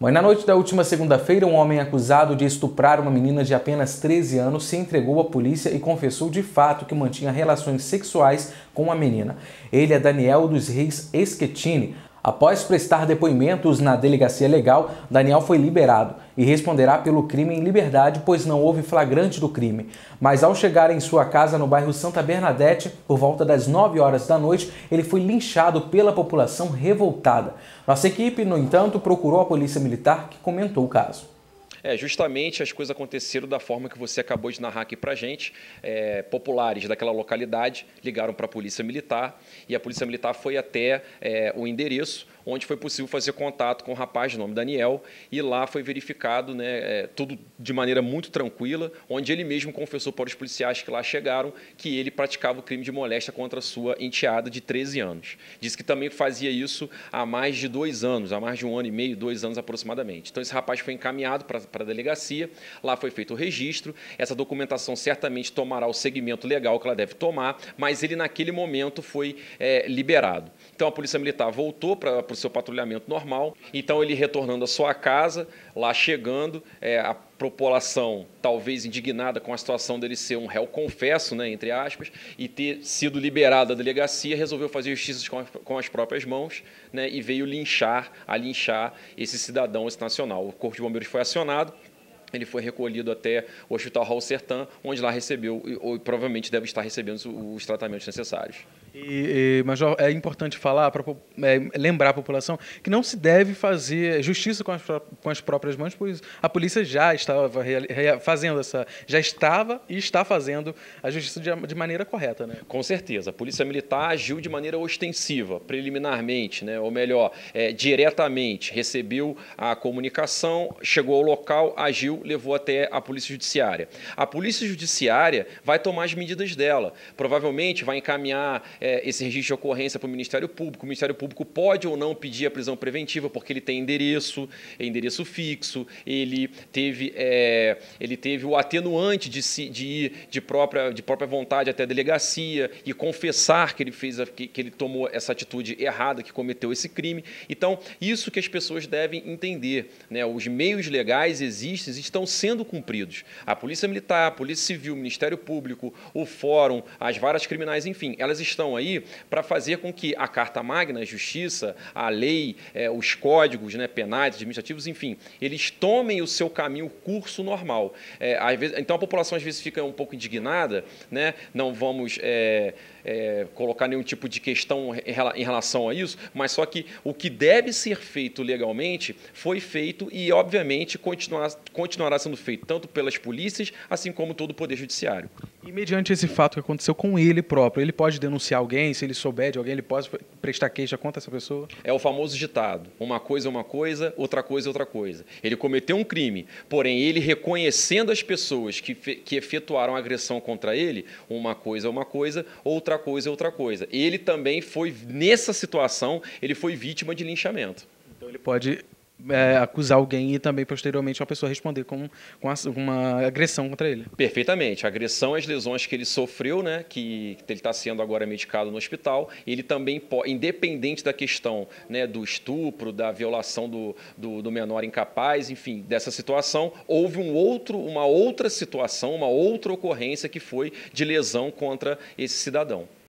Mas na noite da última segunda-feira, um homem acusado de estuprar uma menina de apenas 13 anos se entregou à polícia e confessou de fato que mantinha relações sexuais com a menina. Ele é Daniel dos Reis Esquetini. Após prestar depoimentos na delegacia legal, Daniel foi liberado e responderá pelo crime em liberdade, pois não houve flagrante do crime. Mas ao chegar em sua casa no bairro Santa Bernadette, por volta das 9 horas da noite, ele foi linchado pela população revoltada. Nossa equipe, no entanto, procurou a polícia militar que comentou o caso. É, justamente as coisas aconteceram da forma que você acabou de narrar aqui para gente. É, populares daquela localidade ligaram para a polícia militar e a polícia militar foi até é, o endereço onde foi possível fazer contato com um rapaz de nome Daniel e lá foi verificado né, é, tudo de maneira muito tranquila, onde ele mesmo confessou para os policiais que lá chegaram que ele praticava o crime de moléstia contra sua enteada de 13 anos. Diz que também fazia isso há mais de dois anos, há mais de um ano e meio, dois anos aproximadamente. Então esse rapaz foi encaminhado para, para a delegacia, lá foi feito o registro, essa documentação certamente tomará o segmento legal que ela deve tomar, mas ele naquele momento foi é, liberado. Então a Polícia Militar voltou para, para seu patrulhamento normal. Então ele retornando à sua casa, lá chegando, é, a população talvez indignada com a situação dele ser um réu confesso, né, entre aspas, e ter sido liberado da delegacia, resolveu fazer justiça com, com as próprias mãos né, e veio linchar, a linchar esse cidadão, esse nacional. O Corpo de Bombeiros foi acionado, ele foi recolhido até o Hospital Raul Sertã, onde lá recebeu, ou provavelmente deve estar recebendo os tratamentos necessários. E, e, mas é importante falar, pra, é, lembrar a população que não se deve fazer justiça com as, com as próprias mãos, pois a polícia já estava rea, rea, fazendo essa, já estava e está fazendo a justiça de, de, maneira correta, né? Com certeza, a polícia militar agiu de maneira ostensiva, preliminarmente, né? Ou melhor, é, diretamente recebeu a comunicação, chegou ao local, agiu, levou até a polícia judiciária. A polícia judiciária vai tomar as medidas dela, provavelmente vai encaminhar é, esse registro de ocorrência para o Ministério Público. O Ministério Público pode ou não pedir a prisão preventiva, porque ele tem endereço, é endereço fixo, ele teve, é, ele teve o atenuante de, de ir de própria, de própria vontade até a delegacia e confessar que ele fez a, que, que ele tomou essa atitude errada, que cometeu esse crime. Então, isso que as pessoas devem entender. Né? Os meios legais existem, e estão sendo cumpridos. A Polícia Militar, a Polícia Civil, o Ministério Público, o Fórum, as varas criminais, enfim, elas estão aí para fazer com que a Carta Magna, a Justiça, a lei, é, os códigos né, penais, administrativos, enfim, eles tomem o seu caminho, o curso normal. É, vezes, então a população às vezes fica um pouco indignada, né? não vamos é, é colocar nenhum tipo de questão em relação a isso, mas só que o que deve ser feito legalmente foi feito e, obviamente, continuar, continuará sendo feito tanto pelas polícias, assim como todo o Poder Judiciário. E mediante esse fato que aconteceu com ele próprio, ele pode denunciar alguém, se ele souber de alguém, ele pode prestar queixa contra essa pessoa? É o famoso ditado: uma coisa é uma coisa, outra coisa é outra coisa. Ele cometeu um crime, porém, ele reconhecendo as pessoas que, que efetuaram agressão contra ele, uma coisa é uma coisa, outra coisa é outra coisa. Ele também foi, nessa situação, ele foi vítima de linchamento. Então ele pode é, acusar alguém e também posteriormente a pessoa responder com, com uma agressão contra ele. Perfeitamente. A agressão as lesões que ele sofreu, né, que ele está sendo agora medicado no hospital, ele também pode, independente da questão né, do estupro, da violação do, do, do, menor incapaz, enfim, dessa situação, houve um outro, uma outra situação, uma outra ocorrência que foi de lesão contra esse cidadão.